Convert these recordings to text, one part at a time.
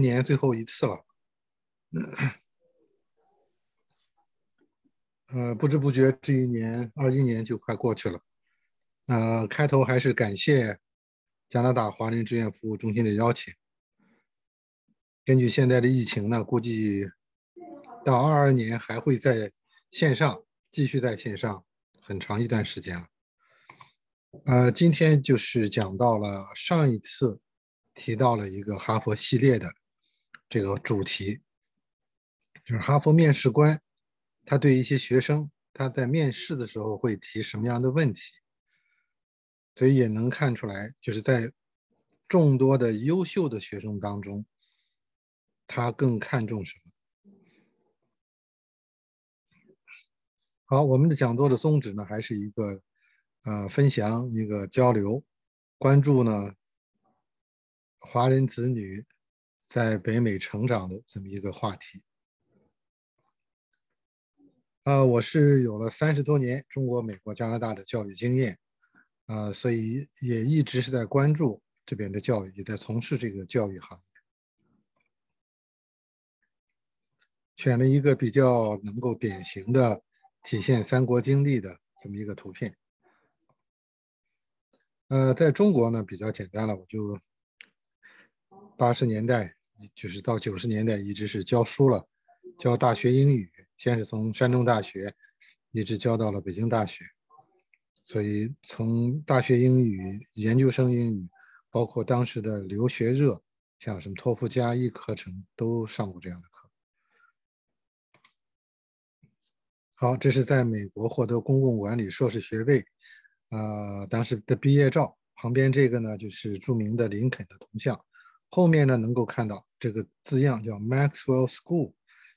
年最后一次了，呃，不知不觉这一年二一年就快过去了，呃，开头还是感谢加拿大华林志愿服务中心的邀请。根据现在的疫情呢，估计到二二年还会在线上继续在线上很长一段时间了。呃，今天就是讲到了上一次提到了一个哈佛系列的。这个主题就是哈佛面试官，他对一些学生，他在面试的时候会提什么样的问题，所以也能看出来，就是在众多的优秀的学生当中，他更看重什么。好，我们的讲座的宗旨呢，还是一个呃分享、一个交流，关注呢华人子女。在北美成长的这么一个话题，啊，我是有了三十多年中国、美国、加拿大的教育经验，啊，所以也一直是在关注这边的教育，也在从事这个教育行业，选了一个比较能够典型的体现三国经历的这么一个图片，呃，在中国呢比较简单了，我就八十年代。就是到九十年代一直是教书了，教大学英语，先是从山东大学，一直教到了北京大学，所以从大学英语、研究生英语，包括当时的留学热，像什么托福加一课程，都上过这样的课。好，这是在美国获得公共管理硕士学位，呃，当时的毕业照旁边这个呢，就是著名的林肯的铜像，后面呢能够看到。这个字样叫 Maxwell School，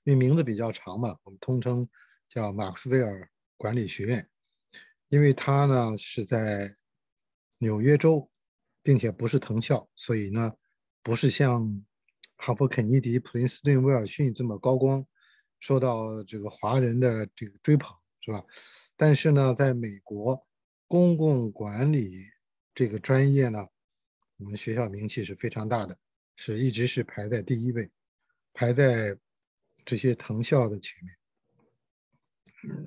因为名字比较长嘛，我们通称叫马克斯韦尔管理学院。因为它呢是在纽约州，并且不是藤校，所以呢不是像哈佛、肯尼迪、普林斯顿、威尔逊这么高光，受到这个华人的这个追捧，是吧？但是呢，在美国公共管理这个专业呢，我们学校名气是非常大的。是一直是排在第一位，排在这些藤校的前面。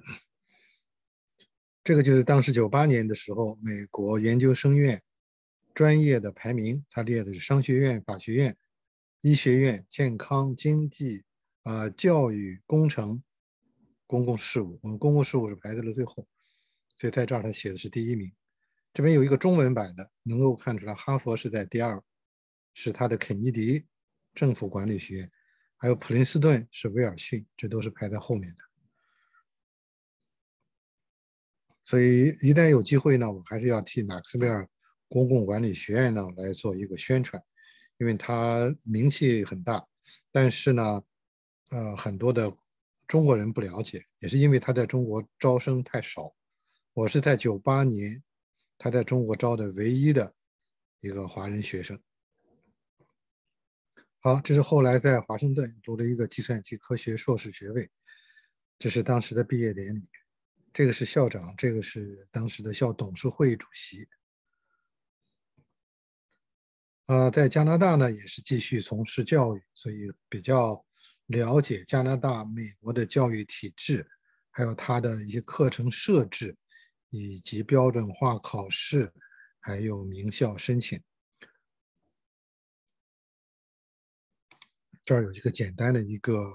这个就是当时九八年的时候，美国研究生院专业的排名，它列的是商学院、法学院、医学院、健康、经济、啊教育、工程、公共事务。我们公共事务是排在了最后，所以在这儿它写的是第一名。这边有一个中文版的，能够看出来，哈佛是在第二。是他的肯尼迪政府管理学院，还有普林斯顿是威尔逊，这都是排在后面的。所以一旦有机会呢，我还是要替马克思韦尔公共管理学院呢来做一个宣传，因为它名气很大，但是呢，呃，很多的中国人不了解，也是因为他在中国招生太少。我是在九八年，他在中国招的唯一的一个华人学生。好，这是后来在华盛顿读了一个计算机科学硕士学位。这是当时的毕业典礼，这个是校长，这个是当时的校董事会主席。啊，在加拿大呢，也是继续从事教育，所以比较了解加拿大、美国的教育体制，还有他的一些课程设置，以及标准化考试，还有名校申请。这儿有一个简单的一个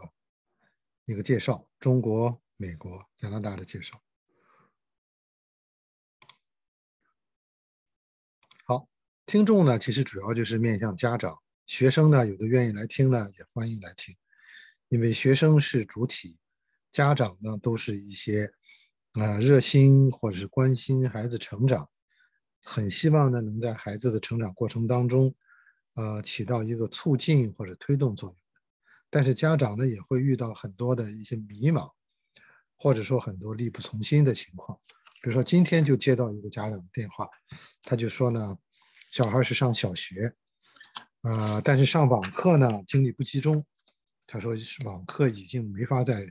一个介绍，中国、美国、加拿大的介绍。好，听众呢，其实主要就是面向家长、学生呢，有的愿意来听呢，也欢迎来听，因为学生是主体，家长呢都是一些啊热心或者是关心孩子成长，很希望呢能在孩子的成长过程当中，呃，起到一个促进或者推动作用。但是家长呢也会遇到很多的一些迷茫，或者说很多力不从心的情况。比如说今天就接到一个家长的电话，他就说呢，小孩是上小学，啊，但是上网课呢精力不集中，他说网课已经没法再、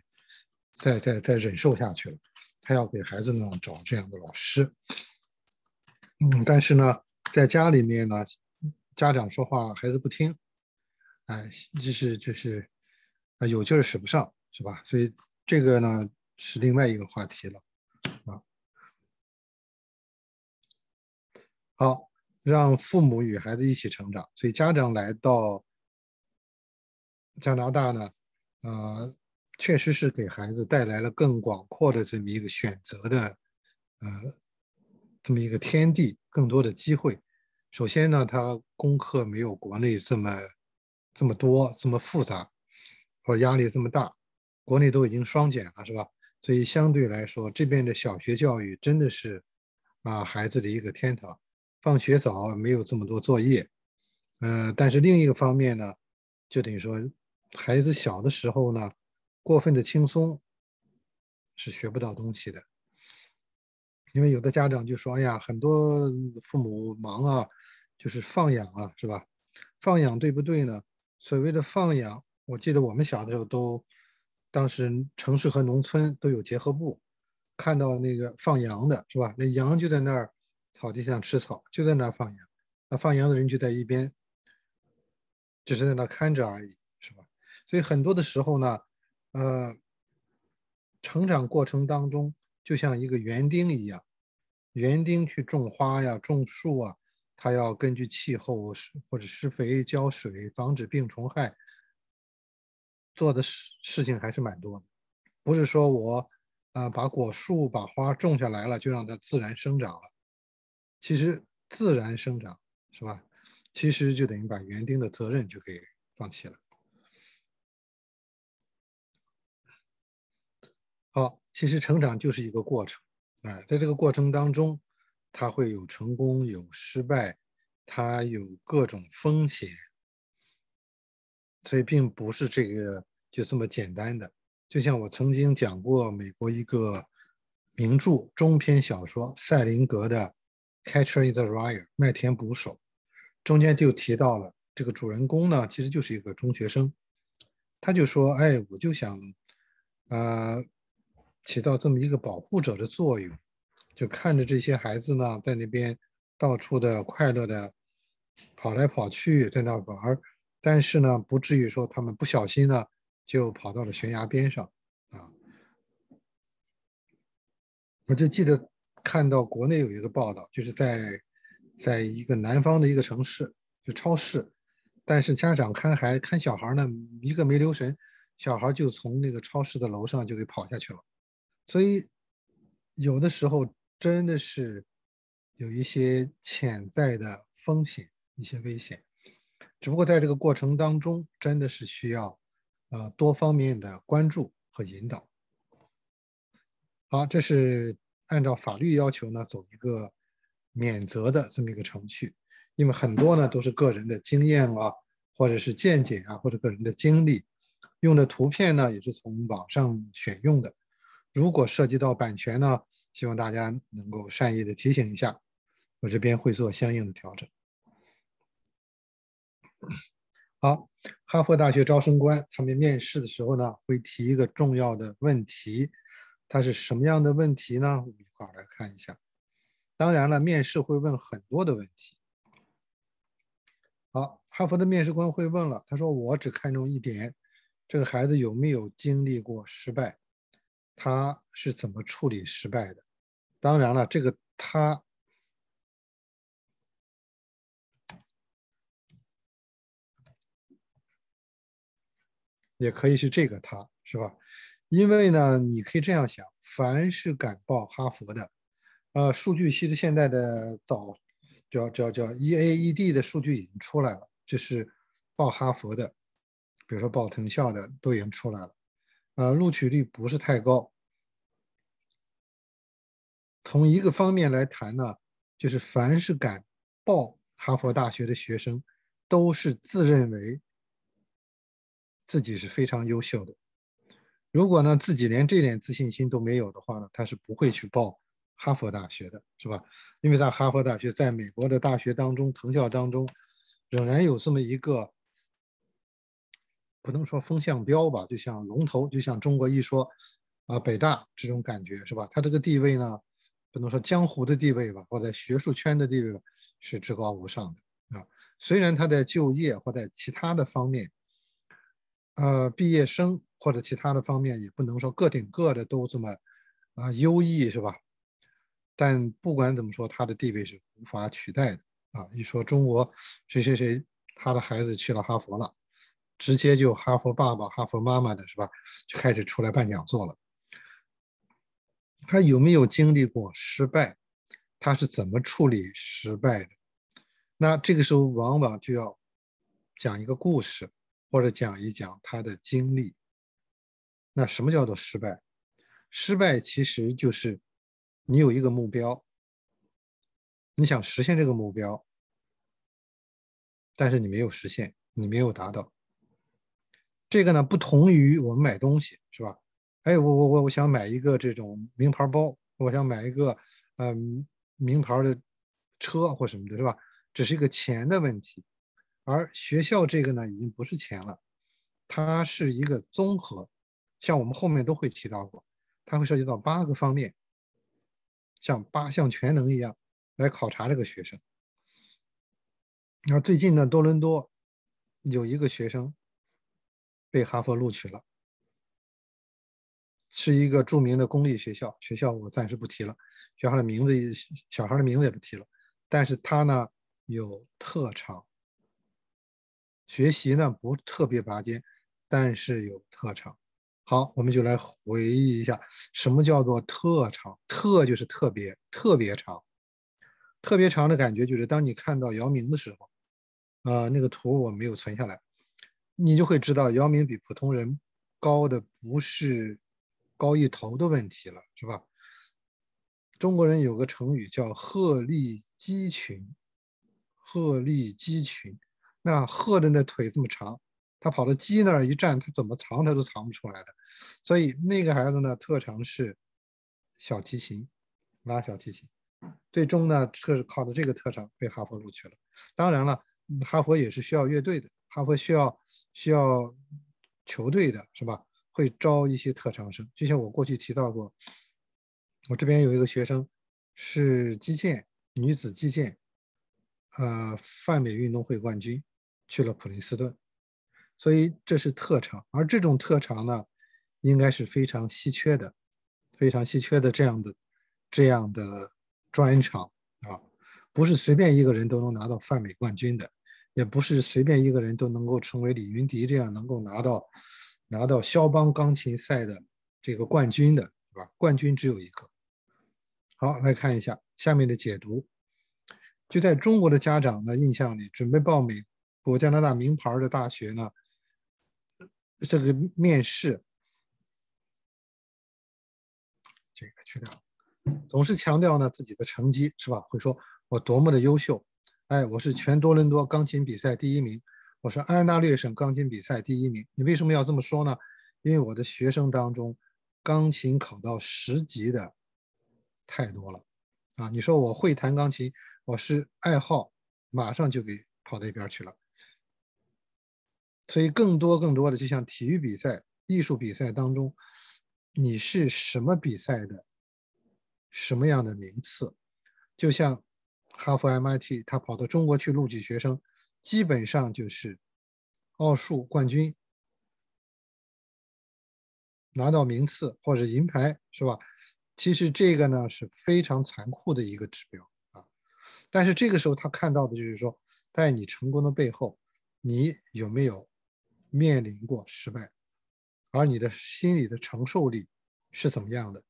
再、再、再忍受下去了，他要给孩子呢找这样的老师。嗯，但是呢，在家里面呢，家长说话孩子不听。哎，就是就是，啊，有劲使不上，是吧？所以这个呢是另外一个话题了，啊，好，让父母与孩子一起成长。所以家长来到加拿大呢，呃，确实是给孩子带来了更广阔的这么一个选择的，呃，这么一个天地，更多的机会。首先呢，他功课没有国内这么。这么多，这么复杂，或者压力这么大，国内都已经双减了，是吧？所以相对来说，这边的小学教育真的是啊，孩子的一个天堂，放学早，没有这么多作业。嗯，但是另一个方面呢，就等于说，孩子小的时候呢，过分的轻松，是学不到东西的。因为有的家长就说，哎呀，很多父母忙啊，就是放养啊，是吧？放养对不对呢？所谓的放羊，我记得我们小的时候都，当时城市和农村都有结合部，看到那个放羊的是吧？那羊就在那儿草地上吃草，就在那儿放羊，那放羊的人就在一边，只是在那看着而已，是吧？所以很多的时候呢，呃，成长过程当中就像一个园丁一样，园丁去种花呀，种树啊。他要根据气候或者施肥、浇水，防止病虫害，做的事事情还是蛮多的。不是说我啊把果树、把花种下来了就让它自然生长了，其实自然生长是吧？其实就等于把园丁的责任就给放弃了。好，其实成长就是一个过程，哎，在这个过程当中。他会有成功，有失败，他有各种风险，所以并不是这个就这么简单的。就像我曾经讲过美国一个名著中篇小说塞林格的《Catcher in the Rye》《麦田捕手》，中间就提到了这个主人公呢，其实就是一个中学生，他就说：“哎，我就想啊，起到这么一个保护者的作用。”就看着这些孩子呢，在那边到处的快乐的跑来跑去，在那玩儿，但是呢，不至于说他们不小心呢，就跑到了悬崖边上啊。我就记得看到国内有一个报道，就是在在一个南方的一个城市，就超市，但是家长看孩看小孩呢，一个没留神，小孩就从那个超市的楼上就给跑下去了，所以有的时候。真的是有一些潜在的风险，一些危险，只不过在这个过程当中，真的是需要呃多方面的关注和引导。好，这是按照法律要求呢走一个免责的这么一个程序，因为很多呢都是个人的经验啊，或者是见解啊，或者个人的经历，用的图片呢也是从网上选用的，如果涉及到版权呢。希望大家能够善意的提醒一下，我这边会做相应的调整。好，哈佛大学招生官他们面试的时候呢，会提一个重要的问题，它是什么样的问题呢？我们一块儿来看一下。当然了，面试会问很多的问题。好，哈佛的面试官会问了，他说：“我只看重一点，这个孩子有没有经历过失败？他是怎么处理失败的？”当然了，这个他也可以是这个他是吧？因为呢，你可以这样想：凡是敢报哈佛的，呃，数据其实现在的早叫叫叫 E A E D 的数据已经出来了，就是报哈佛的，比如说报藤校的都已经出来了，呃，录取率不是太高。从一个方面来谈呢，就是凡是敢报哈佛大学的学生，都是自认为自己是非常优秀的。如果呢自己连这点自信心都没有的话呢，他是不会去报哈佛大学的，是吧？因为在哈佛大学，在美国的大学当中，藤校当中，仍然有这么一个不能说风向标吧，就像龙头，就像中国一说啊，北大这种感觉，是吧？他这个地位呢？不能说江湖的地位吧，或在学术圈的地位是至高无上的啊。虽然他在就业或在其他的方面，呃，毕业生或者其他的方面也不能说个顶个的都这么啊优异是吧？但不管怎么说，他的地位是无法取代的啊。一说中国谁谁谁，他的孩子去了哈佛了，直接就哈佛爸爸、哈佛妈妈的是吧？就开始出来办讲座了。他有没有经历过失败？他是怎么处理失败的？那这个时候往往就要讲一个故事，或者讲一讲他的经历。那什么叫做失败？失败其实就是你有一个目标，你想实现这个目标，但是你没有实现，你没有达到。这个呢，不同于我们买东西，是吧？哎，我我我我想买一个这种名牌包，我想买一个，嗯，名牌的车或什么的，是吧？只是一个钱的问题。而学校这个呢，已经不是钱了，它是一个综合，像我们后面都会提到过，它会涉及到八个方面，像八项全能一样来考察这个学生。那最近呢，多伦多有一个学生被哈佛录取了。是一个著名的公立学校，学校我暂时不提了，小孩的名字小孩的名字也不提了，但是他呢有特长，学习呢不特别拔尖，但是有特长。好，我们就来回忆一下什么叫做特长，特就是特别特别长，特别长的感觉就是当你看到姚明的时候，呃，那个图我没有存下来，你就会知道姚明比普通人高的不是。高一头的问题了，是吧？中国人有个成语叫鹤立鸡群，鹤立鸡群。那鹤的那腿这么长，他跑到鸡那儿一站，他怎么藏他都藏不出来的。所以那个孩子呢，特长是小提琴，拉小提琴。最终呢，是靠的这个特长被哈佛录取了。当然了，哈佛也是需要乐队的，哈佛需要需要球队的，是吧？会招一些特长生，就像我过去提到过，我这边有一个学生是击剑，女子击剑，呃，泛美运动会冠军，去了普林斯顿，所以这是特长。而这种特长呢，应该是非常稀缺的，非常稀缺的这样的这样的专长啊，不是随便一个人都能拿到泛美冠军的，也不是随便一个人都能够成为李云迪这样能够拿到。拿到肖邦钢琴赛的这个冠军的，是吧？冠军只有一个。好，来看一下下面的解读。就在中国的家长的印象里，准备报美国、加拿大名牌的大学呢，这个面试，这个去掉，总是强调呢自己的成绩，是吧？会说我多么的优秀，哎，我是全多伦多钢琴比赛第一名。我是安大略省钢琴比赛第一名，你为什么要这么说呢？因为我的学生当中，钢琴考到十级的太多了啊！你说我会弹钢琴，我是爱好，马上就给跑到一边去了。所以，更多更多的，就像体育比赛、艺术比赛当中，你是什么比赛的，什么样的名次？就像哈佛、MIT，他跑到中国去录取学生。基本上就是，奥数冠军拿到名次或者银牌是吧？其实这个呢是非常残酷的一个指标啊。但是这个时候他看到的就是说，在你成功的背后，你有没有面临过失败，而你的心理的承受力是怎么样的？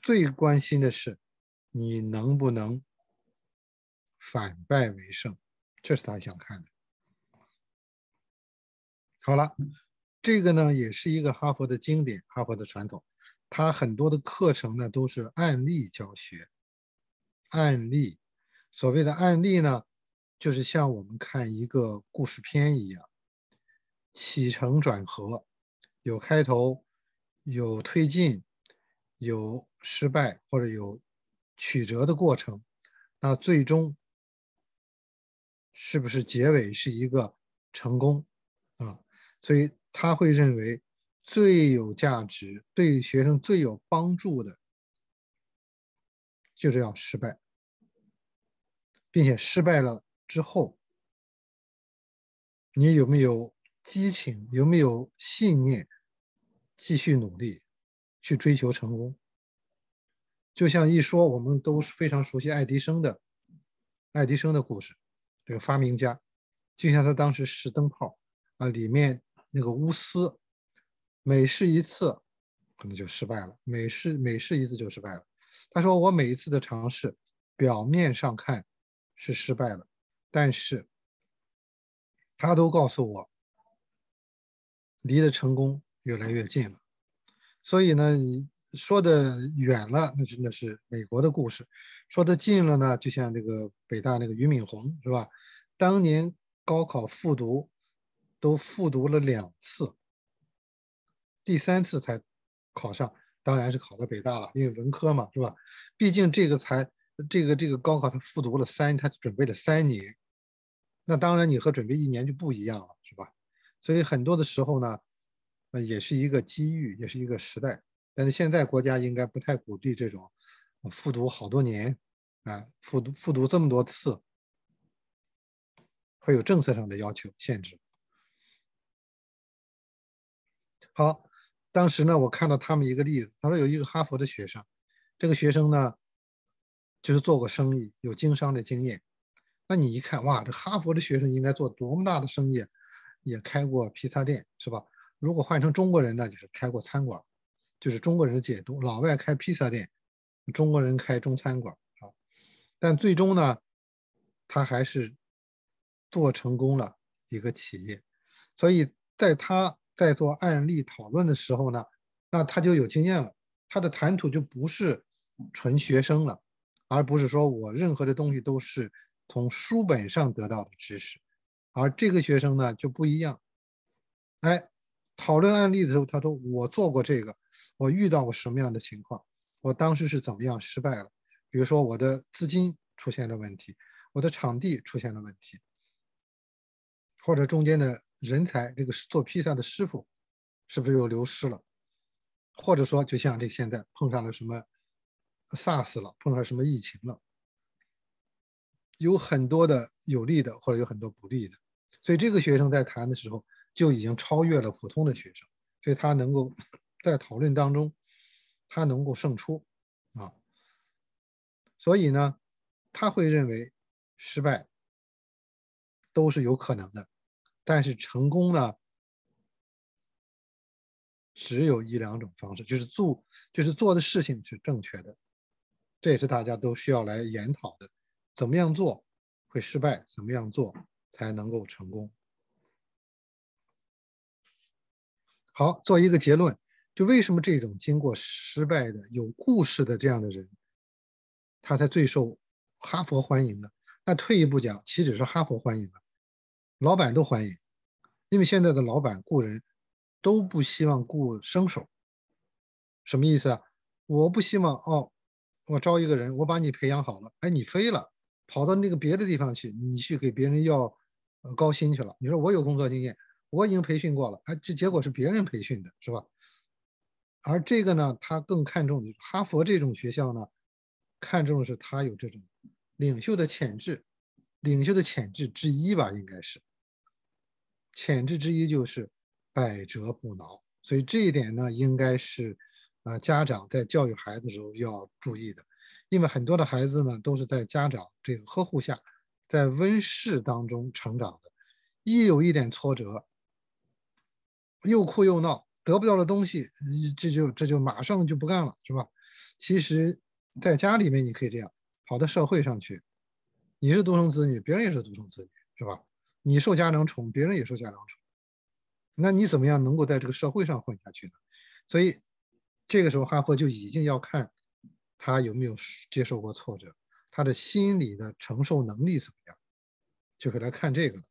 最关心的是，你能不能反败为胜。这是他想看的。好了，这个呢，也是一个哈佛的经典，哈佛的传统。它很多的课程呢，都是案例教学。案例，所谓的案例呢，就是像我们看一个故事片一样，起承转合，有开头，有推进，有失败或者有曲折的过程，那最终。是不是结尾是一个成功啊？所以他会认为最有价值、对学生最有帮助的，就是要失败，并且失败了之后，你有没有激情，有没有信念，继续努力去追求成功？就像一说，我们都是非常熟悉爱迪生的爱迪生的故事。这个发明家，就像他当时试灯泡，啊，里面那个钨丝，每试一次可能就失败了，每试每试一次就失败了。他说：“我每一次的尝试，表面上看是失败了，但是他都告诉我，离的成功越来越近了。所以呢，说的远了，那真的是美国的故事。”说得近了呢，就像这个北大那个俞敏洪是吧？当年高考复读，都复读了两次，第三次才考上，当然是考到北大了，因为文科嘛，是吧？毕竟这个才这个这个高考他复读了三，他准备了三年，那当然你和准备一年就不一样了，是吧？所以很多的时候呢，呃，也是一个机遇，也是一个时代。但是现在国家应该不太鼓励这种。复读好多年，啊，复读复读这么多次，会有政策上的要求限制。好，当时呢，我看到他们一个例子，他说有一个哈佛的学生，这个学生呢，就是做过生意，有经商的经验。那你一看，哇，这哈佛的学生应该做多么大的生意，也开过披萨店，是吧？如果换成中国人呢，就是开过餐馆，就是中国人的解读，老外开披萨店。中国人开中餐馆啊，但最终呢，他还是做成功了一个企业。所以，在他在做案例讨论的时候呢，那他就有经验了，他的谈吐就不是纯学生了，而不是说我任何的东西都是从书本上得到的知识。而这个学生呢就不一样，哎，讨论案例的时候，他说我做过这个，我遇到过什么样的情况。我当时是怎么样失败了？比如说我的资金出现了问题，我的场地出现了问题，或者中间的人才，这个做披萨的师傅是不是又流失了？或者说，就像这现在碰上了什么 SARS 了，碰上什么疫情了？有很多的有利的，或者有很多不利的。所以这个学生在谈的时候，就已经超越了普通的学生，所以他能够 在讨论当中。他能够胜出，啊，所以呢，他会认为失败都是有可能的，但是成功呢，只有一两种方式，就是做，就是做的事情是正确的，这也是大家都需要来研讨的，怎么样做会失败，怎么样做才能够成功。好，做一个结论。就为什么这种经过失败的、有故事的这样的人，他才最受哈佛欢迎呢？那退一步讲，岂止是哈佛欢迎呢？老板都欢迎，因为现在的老板雇人都不希望雇生手。什么意思啊？我不希望哦，我招一个人，我把你培养好了，哎，你飞了，跑到那个别的地方去，你去给别人要高薪去了。你说我有工作经验，我已经培训过了，哎，这结果是别人培训的，是吧？而这个呢，他更看重的哈佛这种学校呢，看重的是他有这种领袖的潜质，领袖的潜质之一吧，应该是潜质之一就是百折不挠。所以这一点呢，应该是啊家长在教育孩子的时候要注意的，因为很多的孩子呢都是在家长这个呵护下，在温室当中成长的，一有一点挫折，又哭又闹。得不到的东西，这就这就马上就不干了，是吧？其实，在家里面你可以这样，跑到社会上去，你是独生子女，别人也是独生子女，是吧？你受家长宠，别人也受家长宠，那你怎么样能够在这个社会上混下去呢？所以，这个时候哈佛就已经要看他有没有接受过挫折，他的心理的承受能力怎么样，就会来看这个了。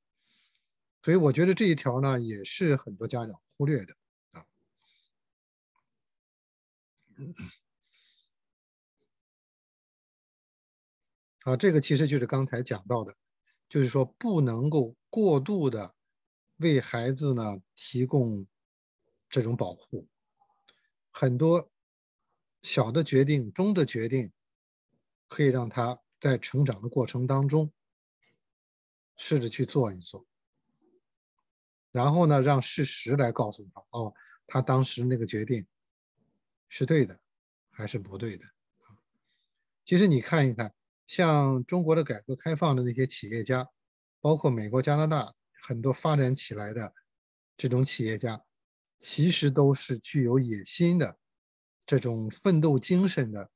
所以，我觉得这一条呢，也是很多家长忽略的。啊，这个其实就是刚才讲到的，就是说不能够过度的为孩子呢提供这种保护，很多小的决定、中的决定，可以让他在成长的过程当中试着去做一做，然后呢，让事实来告诉他哦，他当时那个决定。是对的还是不对的？其实你看一看，像中国的改革开放的那些企业家，包括美国、加拿大很多发展起来的这种企业家，其实都是具有野心的、这种奋斗精神的、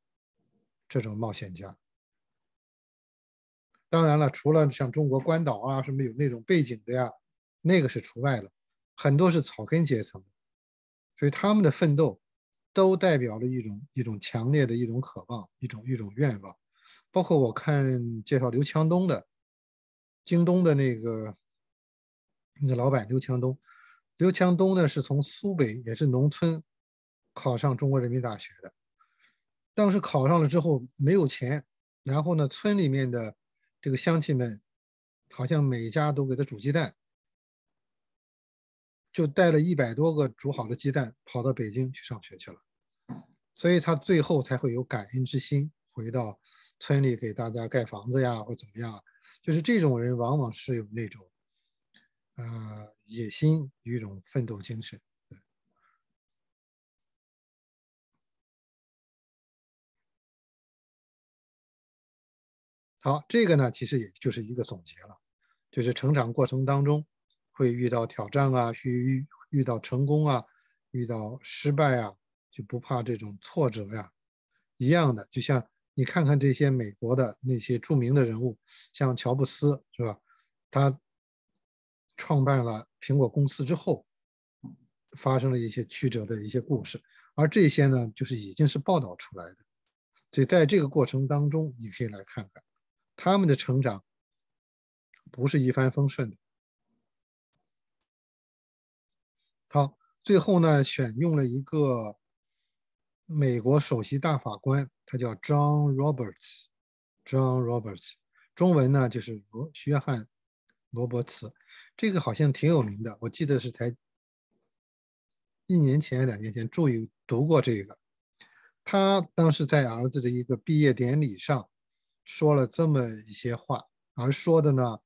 这种冒险家。当然了，除了像中国关岛啊什么有那种背景的呀，那个是除外的，很多是草根阶层，所以他们的奋斗。都代表了一种一种强烈的一种渴望，一种一种愿望。包括我看介绍刘强东的，京东的那个那个老板刘强东，刘强东呢是从苏北也是农村考上中国人民大学的，当时考上了之后没有钱，然后呢村里面的这个乡亲们好像每家都给他煮鸡蛋。就带了一百多个煮好的鸡蛋，跑到北京去上学去了，所以他最后才会有感恩之心，回到村里给大家盖房子呀，或怎么样。就是这种人往往是有那种，呃，野心与一种奋斗精神。对，好，这个呢，其实也就是一个总结了，就是成长过程当中。会遇到挑战啊，遇遇遇到成功啊，遇到失败啊，就不怕这种挫折呀。一样的，就像你看看这些美国的那些著名的人物，像乔布斯，是吧？他创办了苹果公司之后，发生了一些曲折的一些故事，而这些呢，就是已经是报道出来的。所以在这个过程当中，你可以来看看他们的成长，不是一帆风顺的。好，最后呢，选用了一个美国首席大法官，他叫 John Roberts，John Roberts，中文呢就是罗约翰罗伯茨，这个好像挺有名的，我记得是才一年前、两年前注意读过这个。他当时在儿子的一个毕业典礼上说了这么一些话，而说的呢。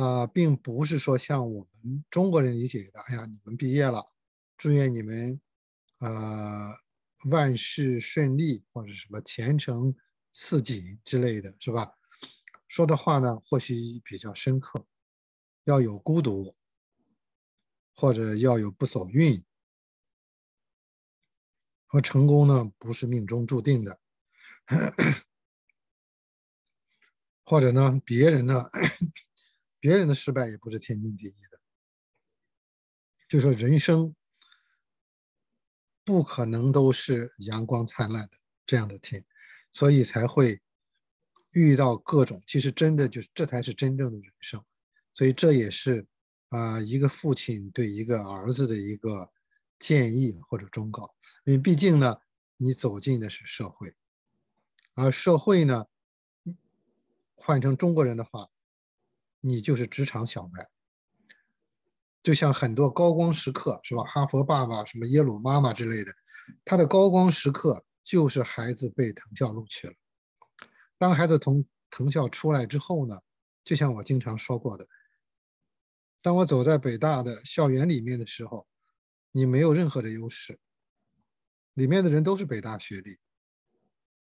啊，并不是说像我们中国人理解的，哎呀，你们毕业了，祝愿你们，呃，万事顺利或者什么前程似锦之类的是吧？说的话呢，或许比较深刻，要有孤独，或者要有不走运，和成功呢不是命中注定的，或者呢，别人呢？别人的失败也不是天经地义的，就说人生不可能都是阳光灿烂的这样的天，所以才会遇到各种。其实真的就是这才是真正的人生，所以这也是啊一个父亲对一个儿子的一个建议或者忠告。因为毕竟呢，你走进的是社会，而社会呢，换成中国人的话。你就是职场小白，就像很多高光时刻是吧？哈佛爸爸、什么耶鲁妈妈之类的，他的高光时刻就是孩子被藤校录取了。当孩子从藤校出来之后呢，就像我经常说过的，当我走在北大的校园里面的时候，你没有任何的优势，里面的人都是北大学历，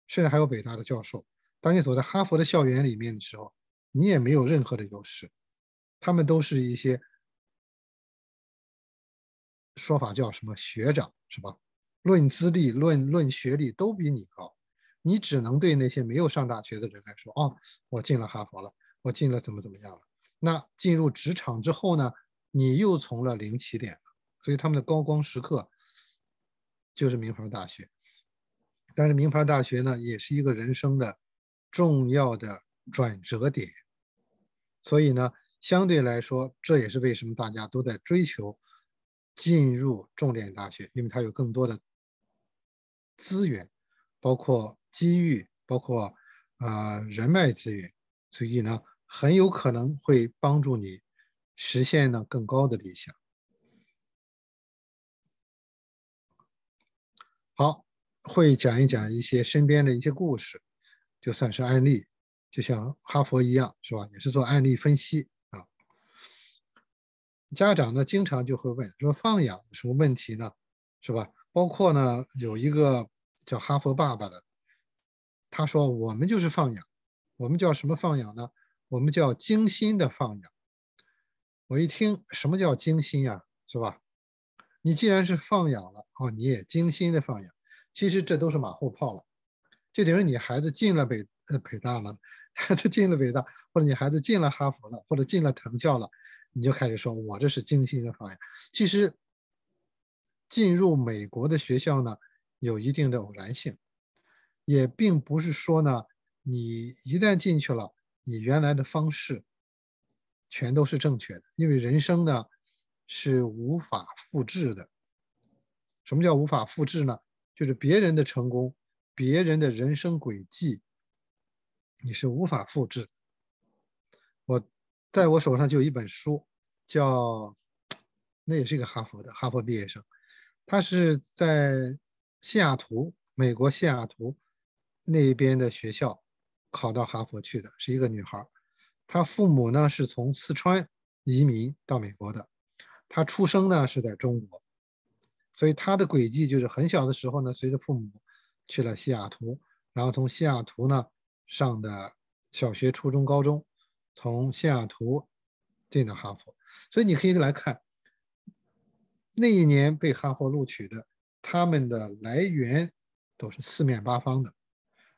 甚至还有北大的教授。当你走在哈佛的校园里面的时候。你也没有任何的优势，他们都是一些说法，叫什么学长是吧？论资历、论论学历都比你高，你只能对那些没有上大学的人来说，哦，我进了哈佛了，我进了怎么怎么样了？那进入职场之后呢，你又从了零起点了，所以他们的高光时刻就是名牌大学，但是名牌大学呢，也是一个人生的重要的转折点。所以呢，相对来说，这也是为什么大家都在追求进入重点大学，因为它有更多的资源，包括机遇，包括呃人脉资源，所以呢，很有可能会帮助你实现呢更高的理想。好，会讲一讲一些身边的一些故事，就算是案例。就像哈佛一样，是吧？也是做案例分析啊。家长呢，经常就会问说：“放养有什么问题呢？是吧？”包括呢，有一个叫哈佛爸爸的，他说：“我们就是放养，我们叫什么放养呢？我们叫精心的放养。”我一听，什么叫精心呀？是吧？你既然是放养了，哦，你也精心的放养，其实这都是马后炮了。就等于你孩子进了北呃北大了。他 进了北大，或者你孩子进了哈佛了，或者进了藤校了，你就开始说，我这是精心的方案。其实，进入美国的学校呢，有一定的偶然性，也并不是说呢，你一旦进去了，你原来的方式全都是正确的。因为人生呢，是无法复制的。什么叫无法复制呢？就是别人的成功，别人的人生轨迹。你是无法复制。我在我手上就有一本书，叫那也是一个哈佛的哈佛毕业生，他是在西雅图，美国西雅图那边的学校考到哈佛去的，是一个女孩。她父母呢是从四川移民到美国的，她出生呢是在中国，所以她的轨迹就是很小的时候呢，随着父母去了西雅图，然后从西雅图呢。上的小学、初中、高中，从西雅图进的哈佛，所以你可以来看，那一年被哈佛录取的，他们的来源都是四面八方的，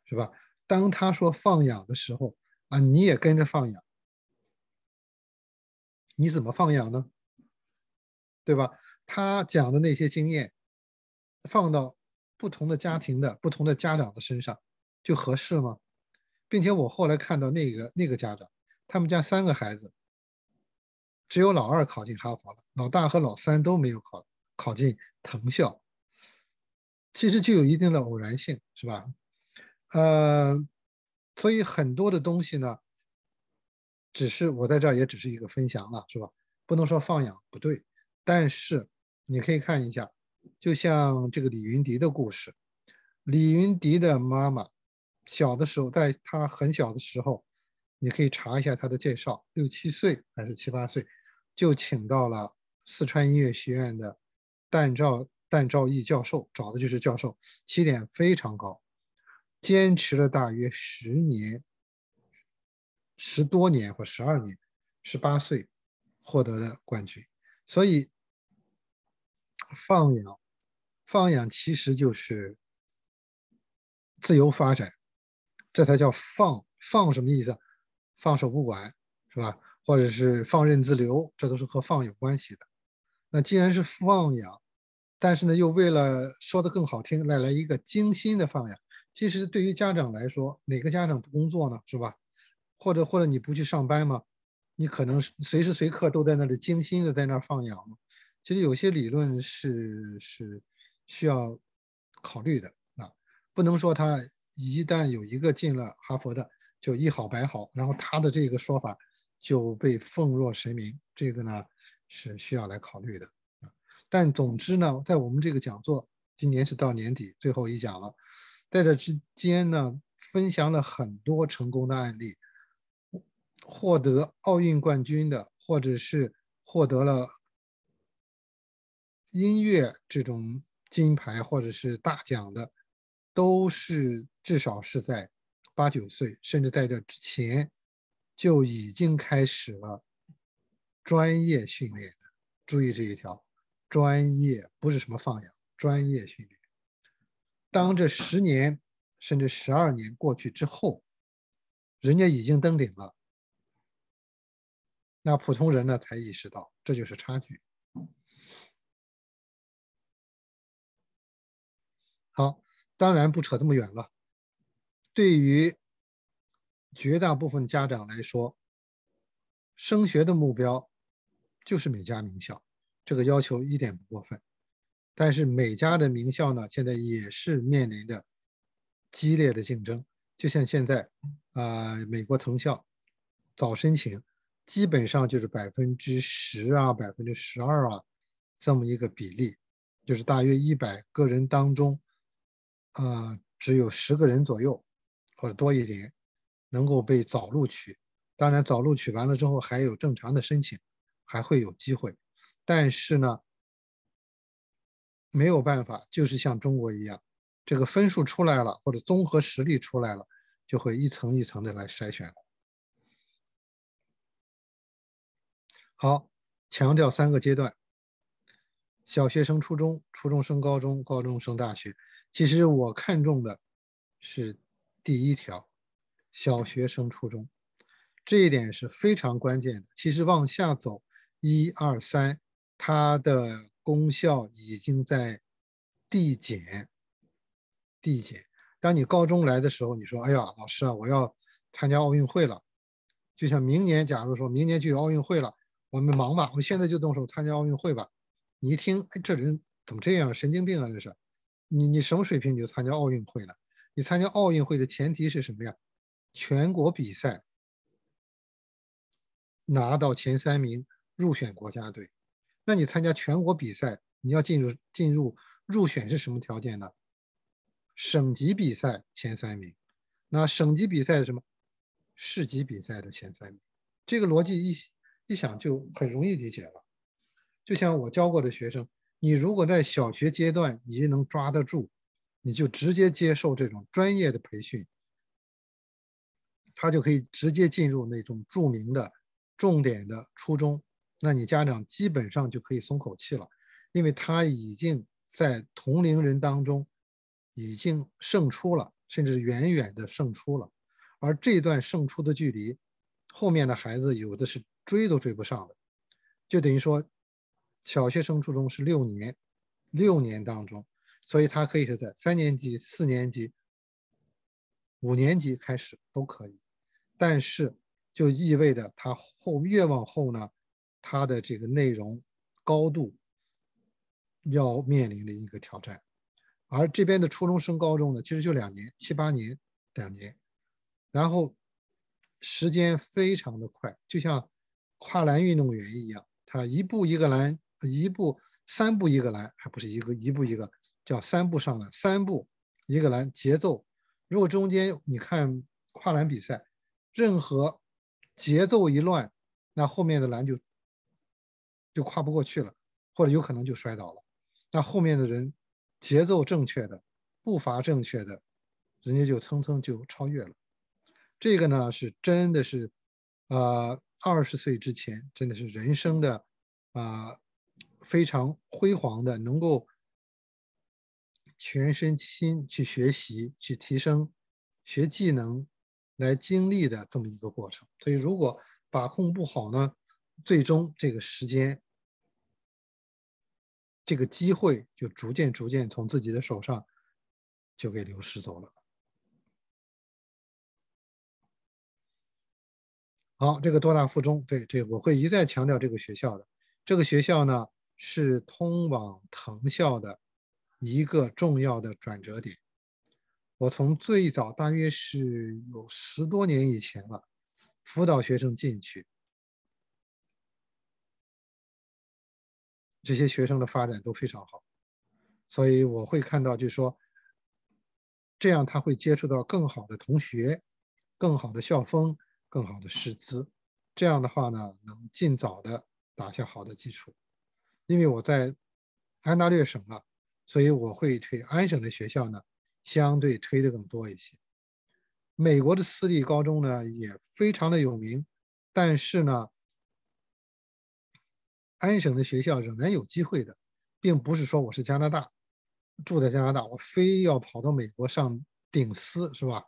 是吧？当他说放养的时候啊，你也跟着放养，你怎么放养呢？对吧？他讲的那些经验，放到不同的家庭的、不同的家长的身上，就合适吗？并且我后来看到那个那个家长，他们家三个孩子，只有老二考进哈佛了，老大和老三都没有考考进藤校。其实就有一定的偶然性，是吧？呃，所以很多的东西呢，只是我在这儿也只是一个分享了，是吧？不能说放养不对，但是你可以看一下，就像这个李云迪的故事，李云迪的妈妈。小的时候，在他很小的时候，你可以查一下他的介绍，六七岁还是七八岁，就请到了四川音乐学院的但照但照义教授，找的就是教授，起点非常高，坚持了大约十年，十多年或十二年，十八岁获得的冠军。所以放养，放养其实就是自由发展。这才叫放放什么意思？放手不管，是吧？或者是放任自流，这都是和放有关系的。那既然是放养，但是呢，又为了说的更好听，来来一个精心的放养。其实对于家长来说，哪个家长不工作呢？是吧？或者或者你不去上班吗？你可能随时随刻都在那里精心的在那儿放养。其实有些理论是是需要考虑的啊，不能说他。一旦有一个进了哈佛的，就一好百好，然后他的这个说法就被奉若神明。这个呢是需要来考虑的啊。但总之呢，在我们这个讲座，今年是到年底最后一讲了，在这之间呢，分享了很多成功的案例，获得奥运冠军的，或者是获得了音乐这种金牌或者是大奖的，都是。至少是在八九岁，甚至在这之前就已经开始了专业训练注意这一条，专业不是什么放养，专业训练。当这十年甚至十二年过去之后，人家已经登顶了，那普通人呢才意识到这就是差距。好，当然不扯这么远了。对于绝大部分家长来说，升学的目标就是每家名校，这个要求一点不过分。但是每家的名校呢，现在也是面临着激烈的竞争。就像现在，呃，美国藤校早申请，基本上就是百分之十啊，百分之十二啊，这么一个比例，就是大约一百个人当中，呃，只有十个人左右。或者多一点，能够被早录取。当然，早录取完了之后，还有正常的申请，还会有机会。但是呢，没有办法，就是像中国一样，这个分数出来了，或者综合实力出来了，就会一层一层的来筛选。好，强调三个阶段：小学升初中，初中升高中，高中升大学。其实我看中的，是。第一条，小学升初中，这一点是非常关键的。其实往下走一二三，它的功效已经在递减，递减。当你高中来的时候，你说：“哎呀，老师啊，我要参加奥运会了。”就像明年，假如说，明年就有奥运会了，我们忙吧，我现在就动手参加奥运会吧。你一听，哎，这人怎么这样？神经病啊，这是！你你什么水平你就参加奥运会了？你参加奥运会的前提是什么呀？全国比赛拿到前三名入选国家队。那你参加全国比赛，你要进入进入入选是什么条件呢？省级比赛前三名。那省级比赛是什么？市级比赛的前三名。这个逻辑一一想就很容易理解了。就像我教过的学生，你如果在小学阶段你能抓得住。你就直接接受这种专业的培训，他就可以直接进入那种著名的、重点的初中，那你家长基本上就可以松口气了，因为他已经在同龄人当中已经胜出了，甚至远远的胜出了。而这段胜出的距离，后面的孩子有的是追都追不上的，就等于说，小学生初中是六年，六年当中。所以他可以是在三年级、四年级、五年级开始都可以，但是就意味着他后越往后呢，他的这个内容高度要面临的一个挑战。而这边的初中升高中呢，其实就两年、七八年、两年，然后时间非常的快，就像跨栏运动员一样，他一步一个栏，一步三步一个栏，还不是一个一步一个。叫三步上篮，三步一个篮，节奏。如果中间你看跨栏比赛，任何节奏一乱，那后面的栏就就跨不过去了，或者有可能就摔倒了。那后面的人节奏正确的，步伐正确的，人家就蹭蹭就超越了。这个呢，是真的是，啊，二十岁之前真的是人生的啊非常辉煌的，能够。全身心去学习、去提升、学技能、来经历的这么一个过程。所以，如果把控不好呢，最终这个时间、这个机会就逐渐、逐渐从自己的手上就给流失走了。好，这个多大附中，对对，我会一再强调这个学校的。这个学校呢，是通往藤校的。一个重要的转折点，我从最早大约是有十多年以前了，辅导学生进去，这些学生的发展都非常好，所以我会看到，就是说，这样他会接触到更好的同学，更好的校风，更好的师资，这样的话呢，能尽早的打下好的基础，因为我在安大略省啊。所以我会推安省的学校呢，相对推的更多一些。美国的私立高中呢也非常的有名，但是呢，安省的学校仍然有机会的，并不是说我是加拿大，住在加拿大，我非要跑到美国上顶私是吧？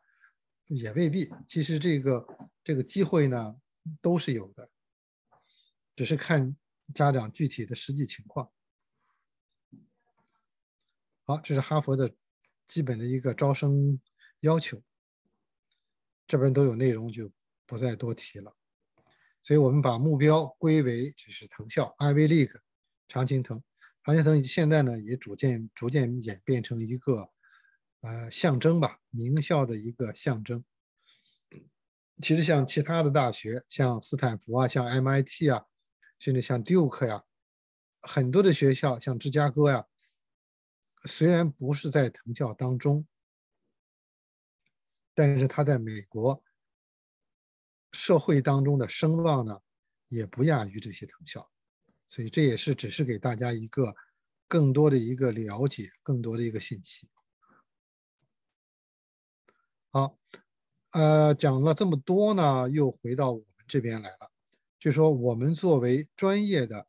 也未必。其实这个这个机会呢都是有的，只是看家长具体的实际情况。好，这是哈佛的基本的一个招生要求，这边都有内容，就不再多提了。所以我们把目标归为就是藤校 Ivy League，常青藤，常青藤现在呢也逐渐逐渐演变成一个呃象征吧，名校的一个象征。其实像其他的大学，像斯坦福啊，像 MIT 啊，甚至像 Duke 呀，很多的学校像芝加哥呀。虽然不是在藤校当中，但是他在美国社会当中的声望呢，也不亚于这些藤校，所以这也是只是给大家一个更多的一个了解，更多的一个信息。好，呃，讲了这么多呢，又回到我们这边来了，就说我们作为专业的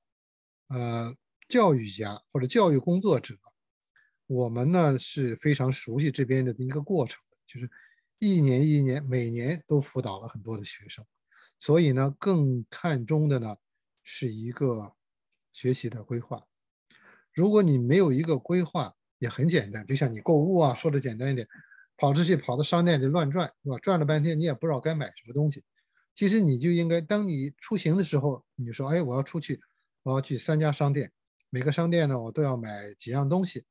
呃教育家或者教育工作者。我们呢是非常熟悉这边的一个过程的，就是一年一年，每年都辅导了很多的学生，所以呢更看重的呢是一个学习的规划。如果你没有一个规划，也很简单，就像你购物啊，说的简单一点，跑出去跑到商店里乱转，是吧？转了半天你也不知道该买什么东西。其实你就应该，当你出行的时候，你说，哎，我要出去，我要去三家商店，每个商店呢我都要买几样东西。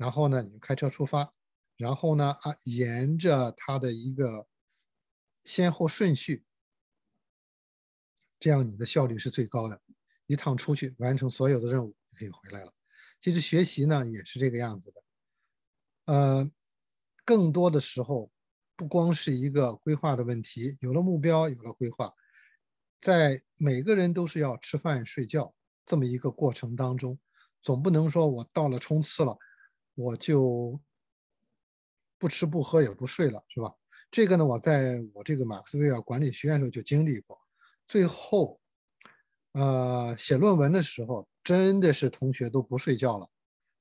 然后呢，你就开车出发，然后呢啊，沿着它的一个先后顺序，这样你的效率是最高的，一趟出去完成所有的任务就可以回来了。其实学习呢也是这个样子的，呃，更多的时候不光是一个规划的问题，有了目标，有了规划，在每个人都是要吃饭睡觉这么一个过程当中，总不能说我到了冲刺了。我就不吃不喝也不睡了，是吧？这个呢，我在我这个马克思威尔管理学院的时候就经历过。最后，呃，写论文的时候真的是同学都不睡觉了，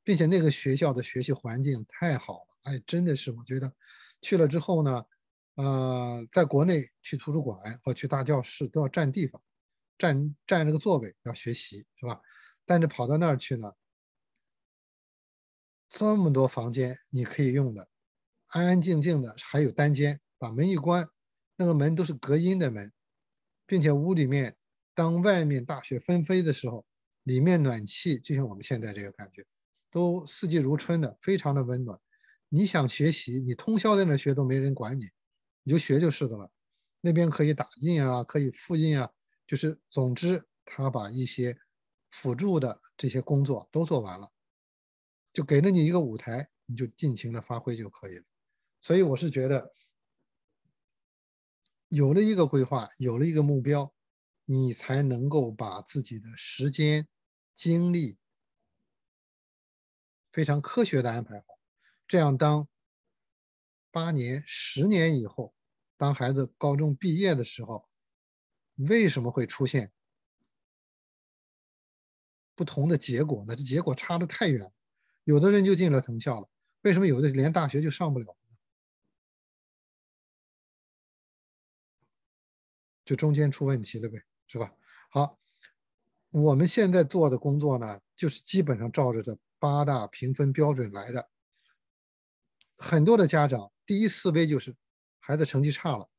并且那个学校的学习环境太好了，哎，真的是我觉得去了之后呢，呃，在国内去图书馆或去大教室都要占地方，占占那个座位要学习，是吧？但是跑到那儿去呢？这么多房间你可以用的，安安静静的，还有单间，把门一关，那个门都是隔音的门，并且屋里面，当外面大雪纷飞的时候，里面暖气就像我们现在这个感觉，都四季如春的，非常的温暖。你想学习，你通宵在那学都没人管你，你就学就是的了。那边可以打印啊，可以复印啊，就是总之他把一些辅助的这些工作都做完了。就给了你一个舞台，你就尽情的发挥就可以了。所以我是觉得，有了一个规划，有了一个目标，你才能够把自己的时间、精力非常科学的安排好。这样，当八年、十年以后，当孩子高中毕业的时候，为什么会出现不同的结果呢？这结果差的太远。有的人就进了藤校了，为什么有的连大学就上不了呢？就中间出问题了呗，是吧？好，我们现在做的工作呢，就是基本上照着这八大评分标准来的。很多的家长第一思维就是，孩子成绩差了，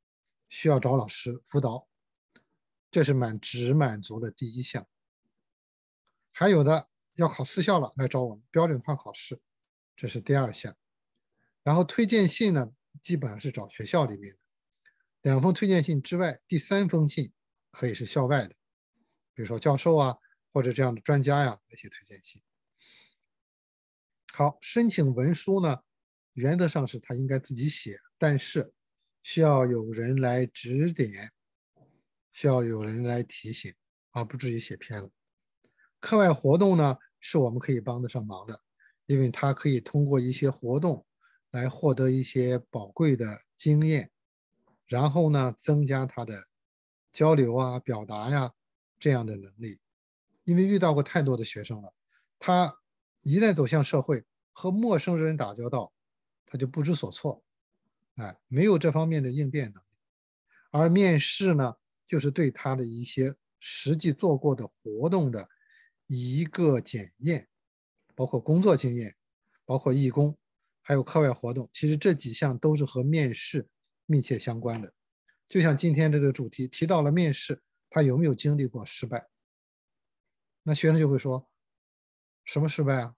需要找老师辅导，这是满只满足了第一项。还有的。要考四校了，来找我们标准化考试，这是第二项。然后推荐信呢，基本上是找学校里面的两封推荐信之外，第三封信可以是校外的，比如说教授啊，或者这样的专家呀那些推荐信。好，申请文书呢，原则上是他应该自己写，但是需要有人来指点，需要有人来提醒，而不至于写偏了。课外活动呢？是我们可以帮得上忙的，因为他可以通过一些活动来获得一些宝贵的经验，然后呢，增加他的交流啊、表达呀这样的能力。因为遇到过太多的学生了，他一旦走向社会和陌生人打交道，他就不知所措，哎，没有这方面的应变能力。而面试呢，就是对他的一些实际做过的活动的。一个检验，包括工作经验，包括义工，还有课外活动，其实这几项都是和面试密切相关的。就像今天这个主题提到了面试，他有没有经历过失败？那学生就会说，什么失败啊？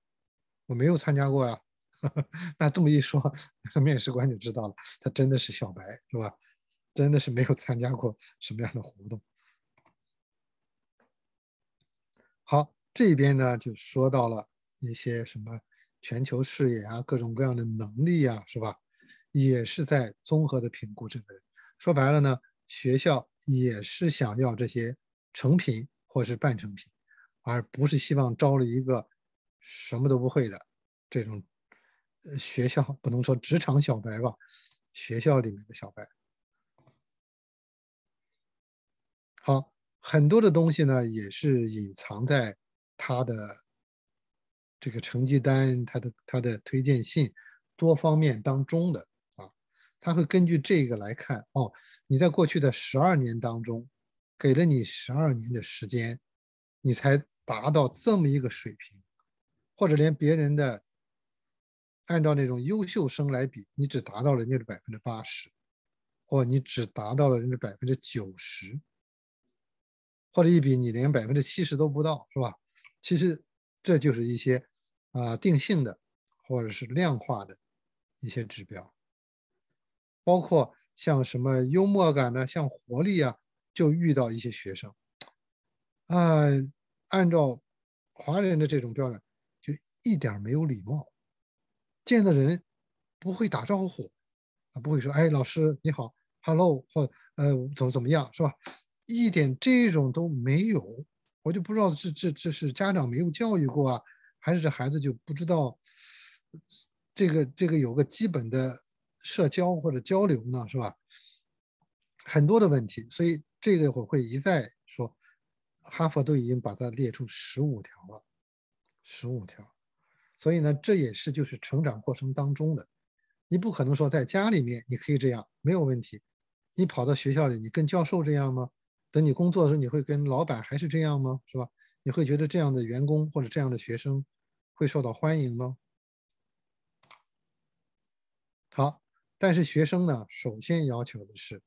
我没有参加过呀。那这么一说，面试官就知道了，他真的是小白，是吧？真的是没有参加过什么样的活动。好。这边呢，就说到了一些什么全球视野啊，各种各样的能力啊，是吧？也是在综合的评估这个人。说白了呢，学校也是想要这些成品或是半成品，而不是希望招了一个什么都不会的这种。呃，学校不能说职场小白吧，学校里面的小白。好，很多的东西呢，也是隐藏在。他的这个成绩单，他的他的推荐信，多方面当中的啊，他会根据这个来看哦。你在过去的十二年当中，给了你十二年的时间，你才达到这么一个水平，或者连别人的按照那种优秀生来比，你只达到了人家百分之八十，或你只达到了人家百分之九十，或者一比你连百分之七十都不到，是吧？其实这就是一些啊定性的或者是量化的一些指标，包括像什么幽默感呢？像活力啊，就遇到一些学生啊，按照华人的这种标准，就一点没有礼貌，见的人不会打招呼，啊，不会说哎老师你好，hello 或呃怎么怎么样是吧？一点这种都没有。我就不知道是这这是家长没有教育过啊，还是这孩子就不知道，这个这个有个基本的社交或者交流呢，是吧？很多的问题，所以这个我会一再说，哈佛都已经把它列出十五条了，十五条，所以呢，这也是就是成长过程当中的，你不可能说在家里面你可以这样没有问题，你跑到学校里你跟教授这样吗？等你工作的时候，你会跟老板还是这样吗？是吧？你会觉得这样的员工或者这样的学生会受到欢迎吗？好，但是学生呢，首先要求的是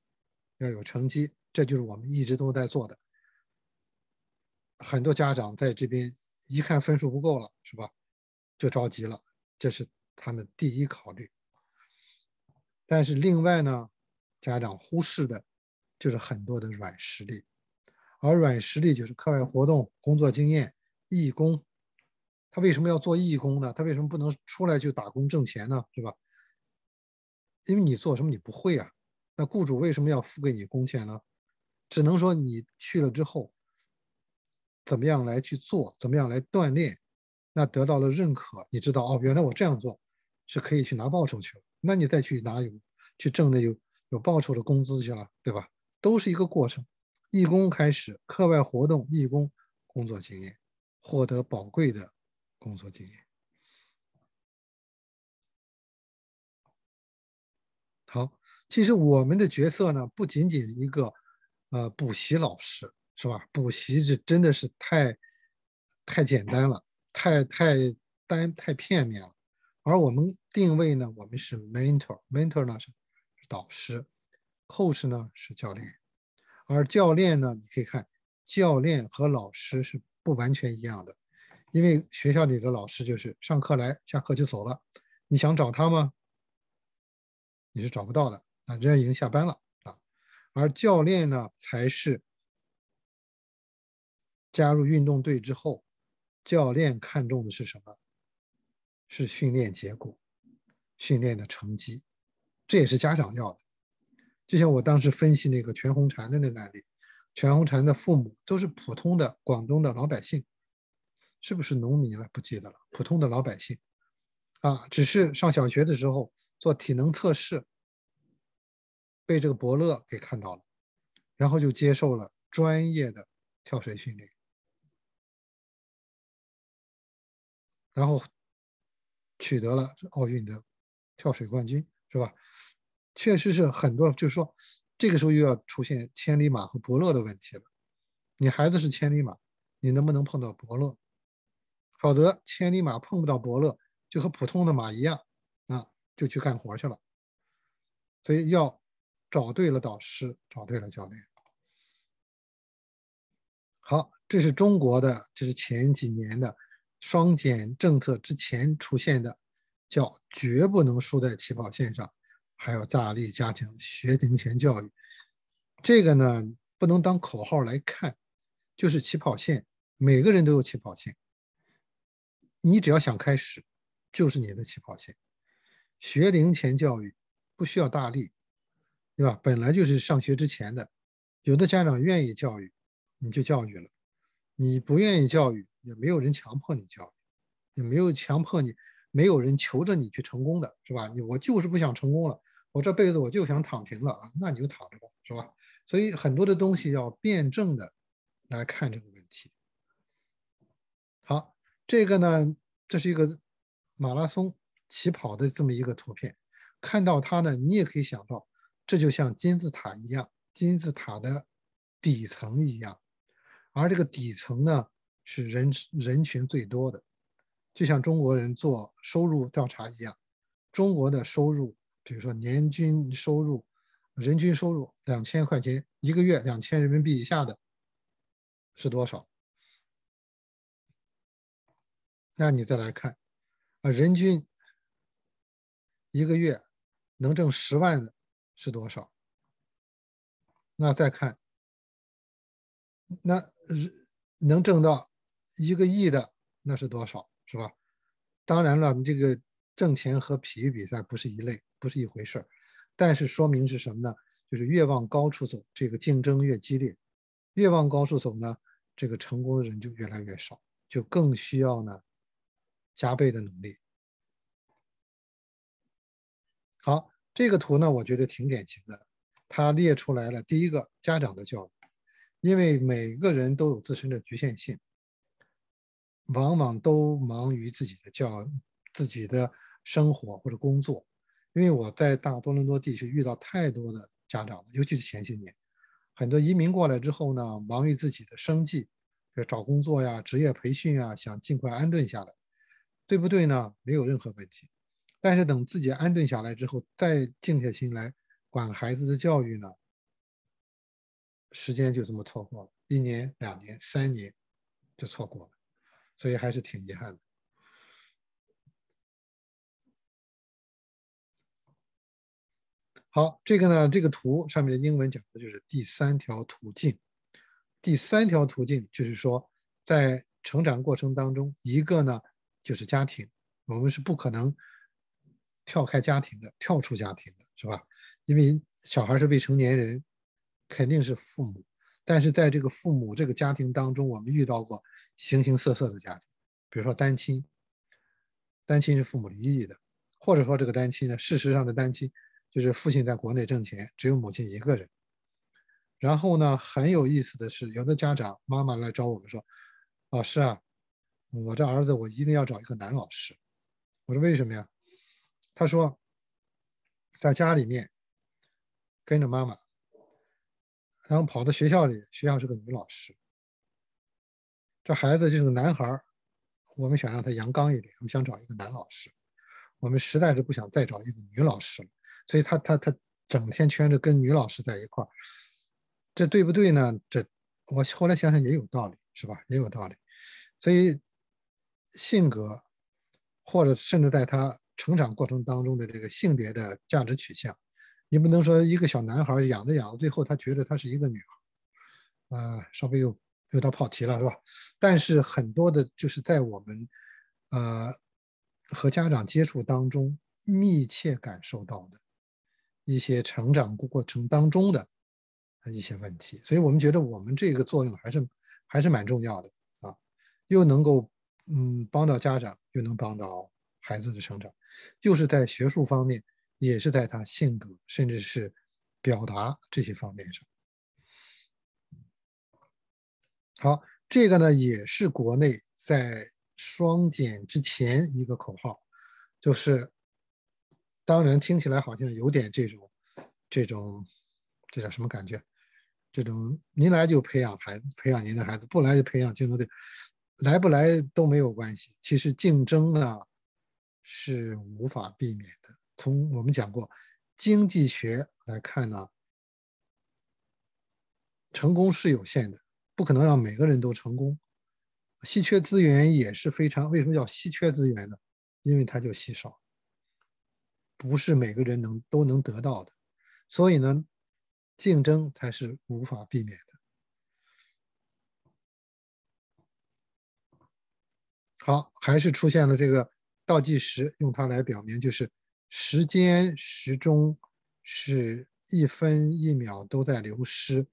要有成绩，这就是我们一直都在做的。很多家长在这边一看分数不够了，是吧？就着急了，这是他们第一考虑。但是另外呢，家长忽视的。就是很多的软实力，而软实力就是课外活动、工作经验、义工。他为什么要做义工呢？他为什么不能出来去打工挣钱呢？是吧？因为你做什么你不会啊。那雇主为什么要付给你工钱呢？只能说你去了之后，怎么样来去做，怎么样来锻炼，那得到了认可，你知道哦，原来我这样做是可以去拿报酬去了。那你再去拿有去挣那有有报酬的工资去了，对吧？都是一个过程，义工开始，课外活动，义工工作经验，获得宝贵的工作经验。好，其实我们的角色呢，不仅仅一个，呃，补习老师是吧？补习这真的是太，太简单了，太太单太片面了。而我们定位呢，我们是 mentor，mentor 呢是导师。coach 呢是教练，而教练呢，你可以看教练和老师是不完全一样的，因为学校里的老师就是上课来，下课就走了，你想找他吗？你是找不到的啊，人家已经下班了啊。而教练呢，才是加入运动队之后，教练看重的是什么？是训练结果，训练的成绩，这也是家长要的。就像我当时分析那个全红婵的那个案例，全红婵的父母都是普通的广东的老百姓，是不是农民了？不记得了，普通的老百姓，啊，只是上小学的时候做体能测试，被这个伯乐给看到了，然后就接受了专业的跳水训练，然后取得了奥运的跳水冠军，是吧？确实是很多，就是说，这个时候又要出现千里马和伯乐的问题了。你孩子是千里马，你能不能碰到伯乐？否则，千里马碰不到伯乐，就和普通的马一样，啊，就去干活去了。所以要找对了导师，找对了教练。好，这是中国的，这是前几年的双减政策之前出现的，叫绝不能输在起跑线上。还要大力加强学龄前教育，这个呢不能当口号来看，就是起跑线，每个人都有起跑线。你只要想开始，就是你的起跑线。学龄前教育不需要大力，对吧？本来就是上学之前的，有的家长愿意教育，你就教育了；你不愿意教育，也没有人强迫你教育，也没有强迫你。没有人求着你去成功的是吧？你我就是不想成功了，我这辈子我就想躺平了啊，那你就躺着吧，是吧？所以很多的东西要辩证的来看这个问题。好，这个呢，这是一个马拉松起跑的这么一个图片，看到它呢，你也可以想到，这就像金字塔一样，金字塔的底层一样，而这个底层呢，是人人群最多的。就像中国人做收入调查一样，中国的收入，比如说年均收入、人均收入两千块钱一个月，两千人民币以下的是多少？那你再来看，啊，人均一个月能挣十万的是多少？那再看，那能挣到一个亿的那是多少？是吧？当然了，你这个挣钱和体育比赛不是一类，不是一回事儿。但是说明是什么呢？就是越往高处走，这个竞争越激烈；越往高处走呢，这个成功的人就越来越少，就更需要呢加倍的努力。好，这个图呢，我觉得挺典型的。它列出来了第一个家长的教育，因为每个人都有自身的局限性。往往都忙于自己的教、自己的生活或者工作，因为我在大多伦多地区遇到太多的家长，尤其是前些年，很多移民过来之后呢，忙于自己的生计，就找工作呀、职业培训啊，想尽快安顿下来，对不对呢？没有任何问题。但是等自己安顿下来之后，再静下心来管孩子的教育呢，时间就这么错过了，一年、两年、三年就错过了。所以还是挺遗憾的。好，这个呢，这个图上面的英文讲的就是第三条途径。第三条途径就是说，在成长过程当中，一个呢就是家庭，我们是不可能跳开家庭的，跳出家庭的是吧？因为小孩是未成年人，肯定是父母。但是在这个父母这个家庭当中，我们遇到过。形形色色的家庭，比如说单亲，单亲是父母离异的，或者说这个单亲呢，事实上的单亲就是父亲在国内挣钱，只有母亲一个人。然后呢，很有意思的是，有的家长妈妈来找我们说：“老师啊，我这儿子我一定要找一个男老师。”我说：“为什么呀？”他说：“在家里面跟着妈妈，然后跑到学校里，学校是个女老师。”这孩子就是男孩儿，我们想让他阳刚一点，我们想找一个男老师，我们实在是不想再找一个女老师了，所以他他他整天圈着跟女老师在一块儿，这对不对呢？这我后来想想也有道理，是吧？也有道理，所以性格或者甚至在他成长过程当中的这个性别的价值取向，你不能说一个小男孩养着养着，最后他觉得他是一个女孩，呃，稍微又。又到跑题了，是吧？但是很多的，就是在我们呃和家长接触当中，密切感受到的一些成长过程当中的一些问题，所以我们觉得我们这个作用还是还是蛮重要的啊，又能够嗯帮到家长，又能帮到孩子的成长，就是在学术方面，也是在他性格甚至是表达这些方面上。好，这个呢也是国内在双减之前一个口号，就是，当然听起来好像有点这种，这种，这叫什么感觉？这种您来就培养孩子，培养您的孩子，不来就培养竞争对手，来不来都没有关系。其实竞争呢是无法避免的。从我们讲过经济学来看呢，成功是有限的。不可能让每个人都成功，稀缺资源也是非常。为什么叫稀缺资源呢？因为它就稀少，不是每个人能都能得到的。所以呢，竞争才是无法避免的。好，还是出现了这个倒计时，用它来表明就是时间时钟是一分一秒都在流失。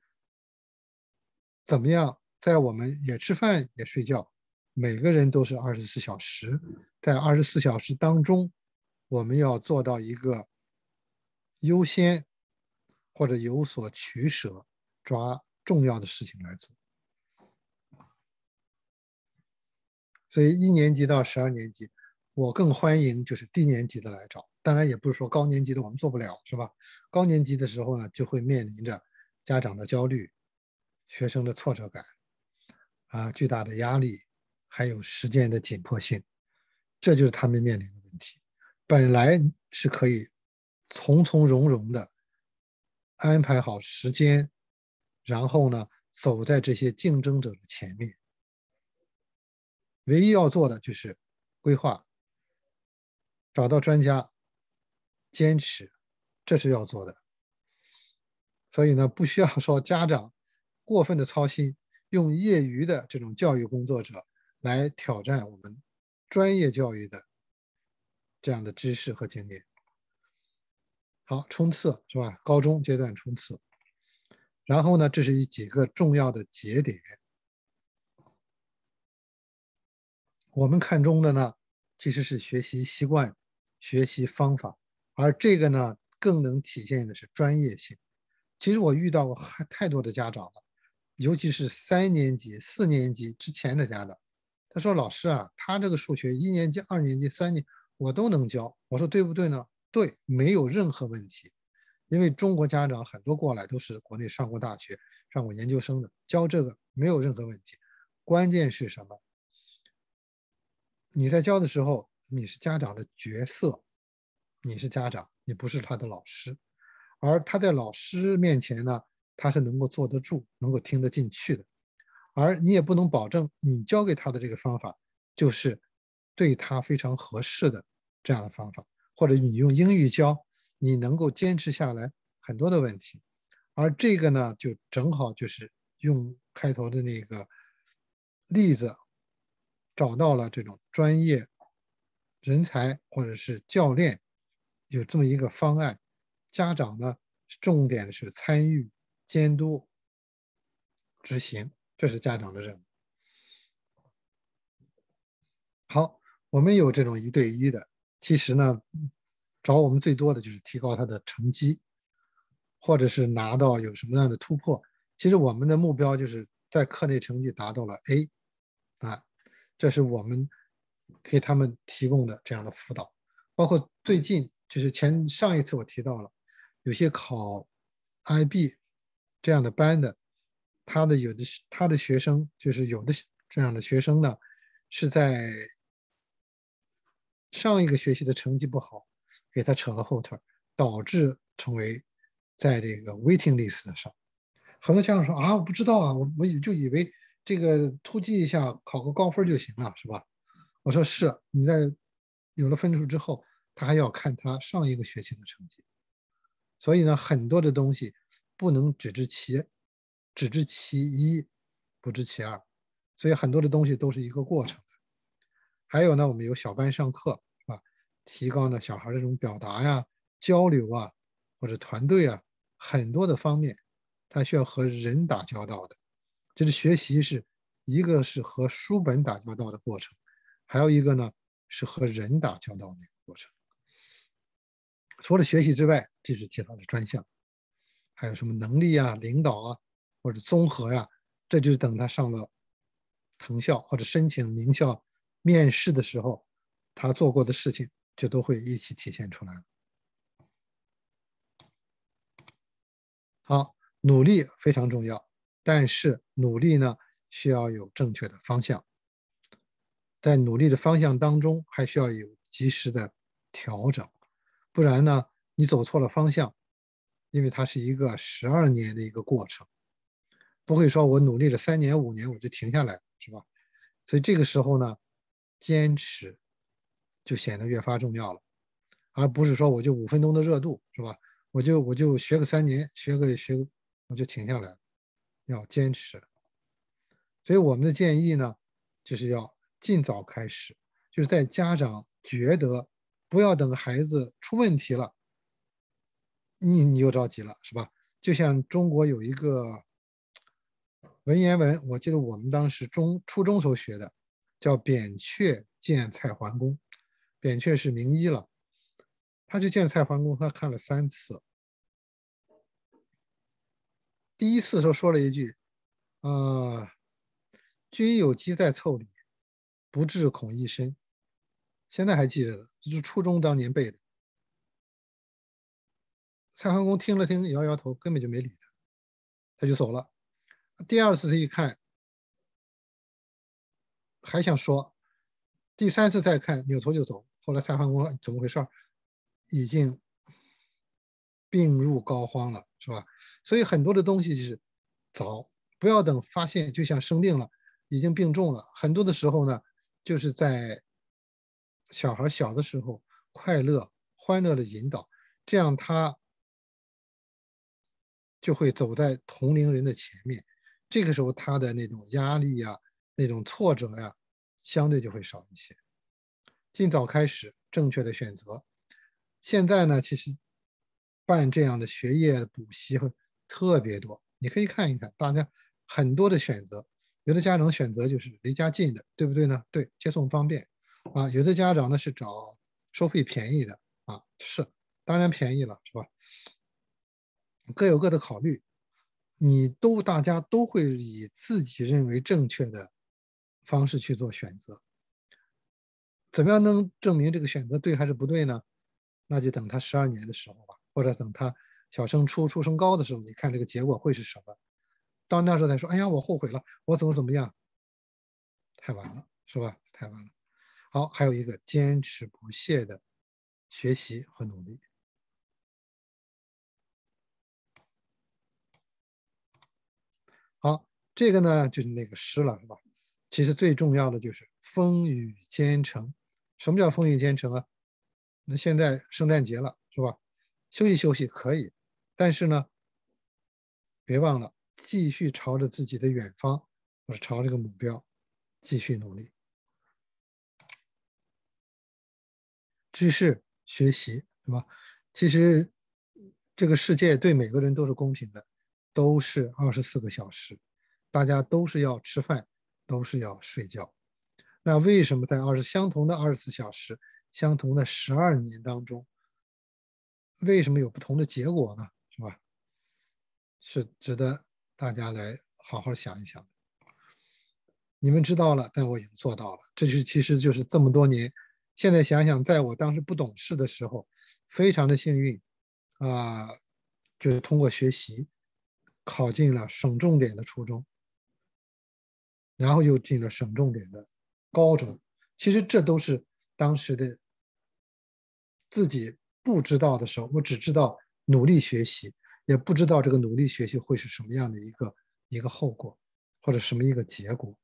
怎么样？在我们也吃饭也睡觉，每个人都是二十四小时。在二十四小时当中，我们要做到一个优先或者有所取舍，抓重要的事情来做。所以，一年级到十二年级，我更欢迎就是低年级的来找。当然，也不是说高年级的我们做不了，是吧？高年级的时候呢，就会面临着家长的焦虑。学生的挫折感，啊，巨大的压力，还有时间的紧迫性，这就是他们面临的问题。本来是可以从从容容的安排好时间，然后呢走在这些竞争者的前面。唯一要做的就是规划，找到专家，坚持，这是要做的。所以呢，不需要说家长。过分的操心，用业余的这种教育工作者来挑战我们专业教育的这样的知识和经验。好，冲刺是吧？高中阶段冲刺，然后呢，这是一几个重要的节点。我们看中的呢，其实是学习习惯、学习方法，而这个呢，更能体现的是专业性。其实我遇到过太多的家长了。尤其是三年级、四年级之前的家长，他说：“老师啊，他这个数学一年级、二年级、三年我都能教。”我说：“对不对呢？”“对，没有任何问题。”因为中国家长很多过来都是国内上过大学、上过研究生的，教这个没有任何问题。关键是什么？你在教的时候，你是家长的角色，你是家长，你不是他的老师，而他在老师面前呢？他是能够坐得住、能够听得进去的，而你也不能保证你教给他的这个方法就是对他非常合适的这样的方法，或者你用英语教，你能够坚持下来很多的问题。而这个呢，就正好就是用开头的那个例子，找到了这种专业人才或者是教练有这么一个方案，家长呢重点是参与。监督执行，这是家长的任务。好，我们有这种一对一的。其实呢，找我们最多的就是提高他的成绩，或者是拿到有什么样的突破。其实我们的目标就是在课内成绩达到了 A，啊，这是我们给他们提供的这样的辅导。包括最近就是前上一次我提到了，有些考 IB。这样的班的，他的有的他的学生就是有的这样的学生呢，是在上一个学期的成绩不好，给他扯了后腿，导致成为在这个 waiting list 上。很多家长说啊，我不知道啊，我我就以为这个突击一下考个高分就行了，是吧？我说是你在有了分数之后，他还要看他上一个学期的成绩，所以呢，很多的东西。不能只知其，只知其一，不知其二，所以很多的东西都是一个过程的。还有呢，我们有小班上课，是吧？提高呢小孩这种表达呀、交流啊，或者团队啊，很多的方面，他需要和人打交道的。就是学习，是一个是和书本打交道的过程，还有一个呢是和人打交道的一个过程。除了学习之外，这是其他的专项。还有什么能力啊、领导啊，或者综合呀？这就等他上了藤校或者申请名校面试的时候，他做过的事情就都会一起体现出来了。好，努力非常重要，但是努力呢，需要有正确的方向。在努力的方向当中，还需要有及时的调整，不然呢，你走错了方向。因为它是一个十二年的一个过程，不会说我努力了三年五年我就停下来，是吧？所以这个时候呢，坚持就显得越发重要了，而不是说我就五分钟的热度，是吧？我就我就学个三年，学个学我就停下来了，要坚持。所以我们的建议呢，就是要尽早开始，就是在家长觉得不要等孩子出问题了。你你又着急了是吧？就像中国有一个文言文，我记得我们当时中初中时候学的，叫扁鹊见蔡桓公。扁鹊是名医了，他去见蔡桓公，他看了三次。第一次时候说了一句：“啊，君有疾在腠理，不治恐一身。”现在还记得的，就是初中当年背的。蔡桓公听了听，摇摇头，根本就没理他，他就走了。第二次他一看，还想说；第三次再看，扭头就走。后来蔡桓公怎么回事？已经病入膏肓了，是吧？所以很多的东西是早不要等发现，就像生病了，已经病重了。很多的时候呢，就是在小孩小的时候，快乐、欢乐的引导，这样他。就会走在同龄人的前面，这个时候他的那种压力呀、那种挫折呀，相对就会少一些。尽早开始正确的选择。现在呢，其实办这样的学业补习会特别多，你可以看一看，大家很多的选择。有的家长选择就是离家近的，对不对呢？对，接送方便啊。有的家长呢是找收费便宜的啊，是，当然便宜了，是吧？各有各的考虑，你都大家都会以自己认为正确的方式去做选择。怎么样能证明这个选择对还是不对呢？那就等他十二年的时候吧，或者等他小升初、初升高的时候，你看这个结果会是什么？到那时候再说。哎呀，我后悔了，我怎么怎么样？太晚了，是吧？太晚了。好，还有一个坚持不懈的学习和努力。好，这个呢就是那个诗了，是吧？其实最重要的就是风雨兼程。什么叫风雨兼程啊？那现在圣诞节了，是吧？休息休息可以，但是呢，别忘了继续朝着自己的远方，或者朝这个目标，继续努力。知识学习，是吧？其实这个世界对每个人都是公平的。都是二十四个小时，大家都是要吃饭，都是要睡觉。那为什么在二十相同的二十四小时、相同的十二年当中，为什么有不同的结果呢？是吧？是值得大家来好好想一想。你们知道了，但我已经做到了。这就其实就是这么多年，现在想想，在我当时不懂事的时候，非常的幸运啊，就是通过学习。考进了省重点的初中，然后又进了省重点的高中。其实这都是当时的自己不知道的时候，我只知道努力学习，也不知道这个努力学习会是什么样的一个一个后果，或者什么一个结果，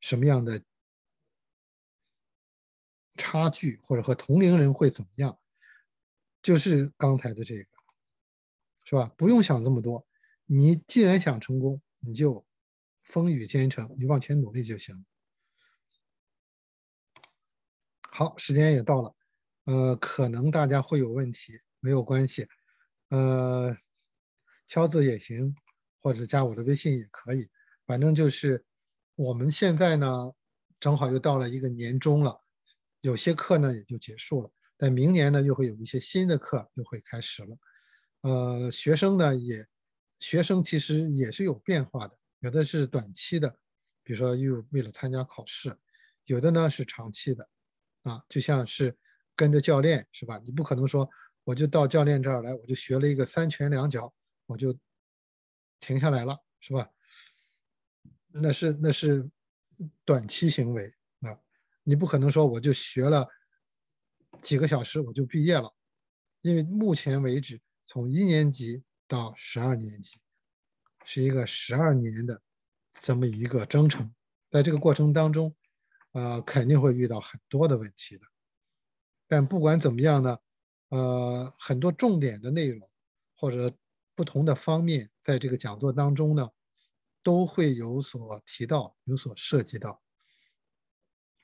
什么样的差距，或者和同龄人会怎么样。就是刚才的这个，是吧？不用想这么多。你既然想成功，你就风雨兼程，你往前努力就行。好，时间也到了，呃，可能大家会有问题，没有关系，呃，敲字也行，或者加我的微信也可以，反正就是我们现在呢，正好又到了一个年终了，有些课呢也就结束了，但明年呢又会有一些新的课又会开始了，呃，学生呢也。学生其实也是有变化的，有的是短期的，比如说又为了参加考试；有的呢是长期的，啊，就像是跟着教练，是吧？你不可能说我就到教练这儿来，我就学了一个三拳两脚，我就停下来了，是吧？那是那是短期行为啊！你不可能说我就学了几个小时我就毕业了，因为目前为止从一年级。到十二年级，是一个十二年的这么一个征程，在这个过程当中，呃，肯定会遇到很多的问题的。但不管怎么样呢，呃，很多重点的内容或者不同的方面，在这个讲座当中呢，都会有所提到，有所涉及到。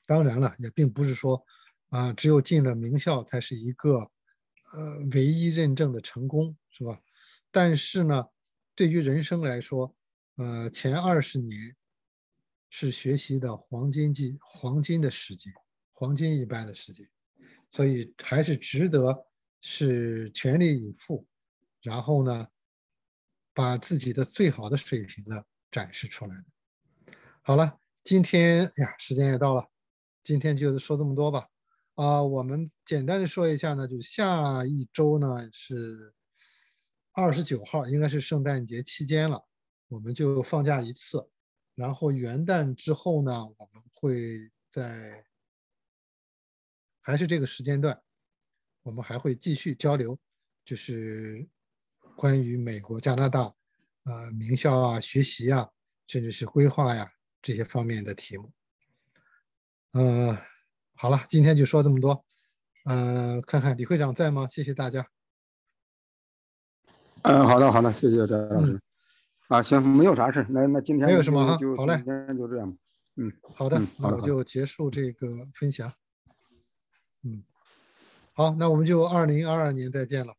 当然了，也并不是说啊，只有进了名校才是一个呃唯一认证的成功，是吧？但是呢，对于人生来说，呃，前二十年是学习的黄金季、黄金的时间、黄金一般的时间，所以还是值得是全力以赴，然后呢，把自己的最好的水平呢展示出来的。好了，今天呀，时间也到了，今天就说这么多吧。啊，我们简单的说一下呢，就下一周呢是。二十九号应该是圣诞节期间了，我们就放假一次。然后元旦之后呢，我们会在还是这个时间段，我们还会继续交流，就是关于美国、加拿大，呃，名校啊、学习啊，甚至是规划呀这些方面的题目。呃，好了，今天就说这么多。呃，看看李会长在吗？谢谢大家。嗯，好的，好的，谢谢张老师。啊，行，没有啥事，那那今天没有什么哈，好嘞，今天就这样吧。嗯，好的，好我就结束这个分享。嗯，好，那我们就二零二二年再见了。